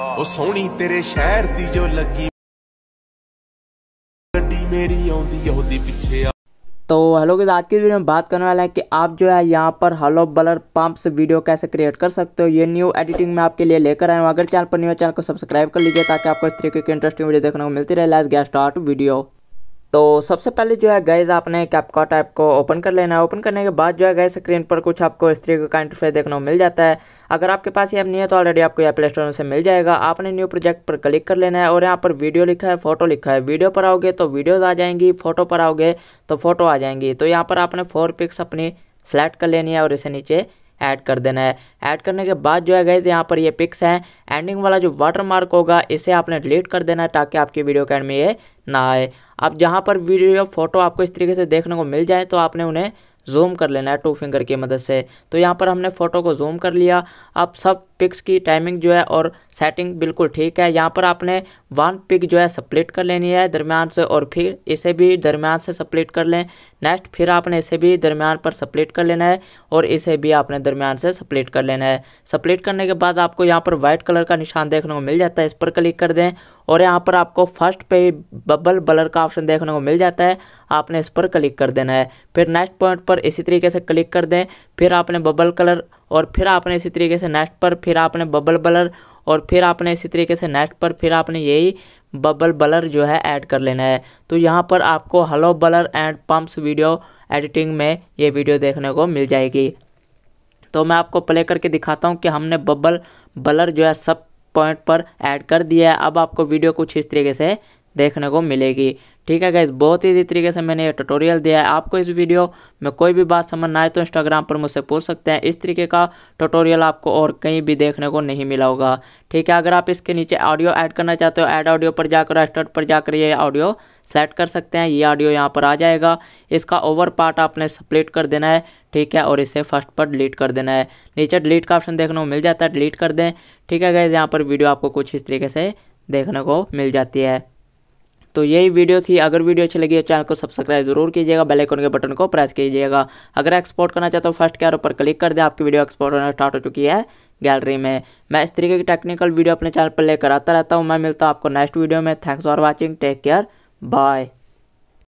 ਉਹ ਸੋਹਣੀ ਤੇਰੇ ਸ਼ਹਿਰ ਦੀ ਜੋ ਲੱਗੀ ਗੱਡੀ ਮੇਰੀ ਆਉਂਦੀ ਉਹਦੇ पीछे तो हेलो गाइस आज के वीडियो में बात करने वाले हैं कि आप जो है यहाँ पर हलो बलर पंप से वीडियो कैसे क्रिएट कर सकते हो ये न्यू एडिटिंग में आपके लिए लेकर आया हूँ अगर चैनल पर न्यू चैनल को सब्सक्राइब कर लीजिए ताकि आपको इस तरीके की इंटरेस्टिंग वीडियो देखने को मिलती रहे लाइज गैस स्टार्ट वीडियो तो सबसे पहले जो है गैज़ आपने कैपकॉट ऐप को ओपन कर लेना है ओपन करने के बाद जो है गैस स्क्रीन पर कुछ आपको इस तरीके का इंटरफेस देखने को मिल जाता है अगर आपके पास ये ऐप नहीं है तो ऑलरेडी आपको यह प्ले स्टोर से मिल जाएगा आपने न्यू प्रोजेक्ट पर क्लिक कर लेना है और यहाँ पर वीडियो लिखा है फोटो लिखा है वीडियो पर आओगे तो वीडियोज़ आ जाएंगी फोटो पर आओगे तो फोटो आ जाएंगी तो यहाँ पर आपने फोर पिक्स अपनी सेलेक्ट कर लेनी है और इसे नीचे ऐड कर देना है ऐड करने के बाद जो है गैस यहाँ पर ये पिक्स हैं एंडिंग वाला जो वाटर मार्क होगा इसे आपने डिलीट कर देना है ताकि आपकी वीडियो कैंड में ये ना आए अब जहाँ पर वीडियो फोटो आपको इस तरीके से देखने को मिल जाए तो आपने उन्हें जूम कर लेना है टू फिंगर की मदद से तो यहाँ पर हमने फ़ोटो को जूम कर लिया अब सब पिक्स की टाइमिंग जो है और सेटिंग बिल्कुल ठीक है यहाँ पर आपने वन पिक जो है सप्लेट कर लेनी है दरमियान से और फिर इसे भी दरमियान से सप्लेट कर लें नेक्स्ट फिर आपने इसे भी दरमियान पर सप्लेट कर लेना है और इसे भी आपने दरमियान से सप्लेट कर लेना है सप्लिट करने के बाद आपको यहाँ पर वाइट कलर का निशान देखने को मिल जाता है इस पर क्लिक कर दें और यहाँ पर आपको फर्स्ट पे बबल बलर का ऑप्शन देखने को मिल जाता है आपने इस पर क्लिक कर देना है फिर नेक्स्ट पॉइंट पर इसी तरीके से क्लिक कर दें फिर आपने बबल कलर और फिर आपने इसी तरीके से नेक्स्ट पर फिर आपने बबल बलर और फिर आपने इसी तरीके से नेक्स्ट पर फिर आपने यही बबल बलर जो है ऐड कर लेना है तो यहाँ पर आपको हलो बलर एंड पम्प्स वीडियो एडिटिंग में ये वीडियो देखने को मिल जाएगी तो मैं आपको प्ले करके दिखाता हूँ कि हमने बबल बलर जो है सब पॉइंट पर ऐड कर दिया है अब आपको वीडियो कुछ इस तरीके से देखने को मिलेगी ठीक है गैस बहुत ही तरीके से मैंने ये ट्यूटोरियल दिया है आपको इस वीडियो में कोई भी बात समझ ना आए तो इंस्टाग्राम पर मुझसे पूछ सकते हैं इस तरीके का ट्यूटोरियल आपको और कहीं भी देखने को नहीं मिला होगा ठीक है अगर आप इसके नीचे ऑडियो ऐड करना चाहते हो ऐड ऑडियो पर जाकर एक्सटर्ट पर जाकर ये ऑडियो सेलेक्ट कर सकते हैं ये ऑडियो यहाँ पर आ जाएगा इसका ओवर पार्ट आपने स्प्लिट कर देना है ठीक है और इसे फर्स्ट पर डिलीट कर देना है नीचे डिलीट का ऑप्शन देखने को मिल जाता है डिलीट कर दें ठीक है गैस यहाँ पर वीडियो आपको कुछ इस तरीके से देखने को मिल जाती है तो यही वीडियो थी अगर वीडियो अच्छी लगी तो चैनल को सब्सक्राइब जरूर कीजिएगा बेल आइकन के बटन को प्रेस कीजिएगा अगर एक्सपोर्ट करना चाहते हो फर्स्ट कैर ऊपर क्लिक कर दें आपकी वीडियो एक्सपोर्ट होना स्टार्ट हो चुकी है गैलरी में मैं इस तरीके की टेक्निकल वीडियो अपने चैनल पर लेकर आता रहता हूँ मैं मिलता हूँ आपको नेक्स्ट वीडियो में thanks for watching take care bye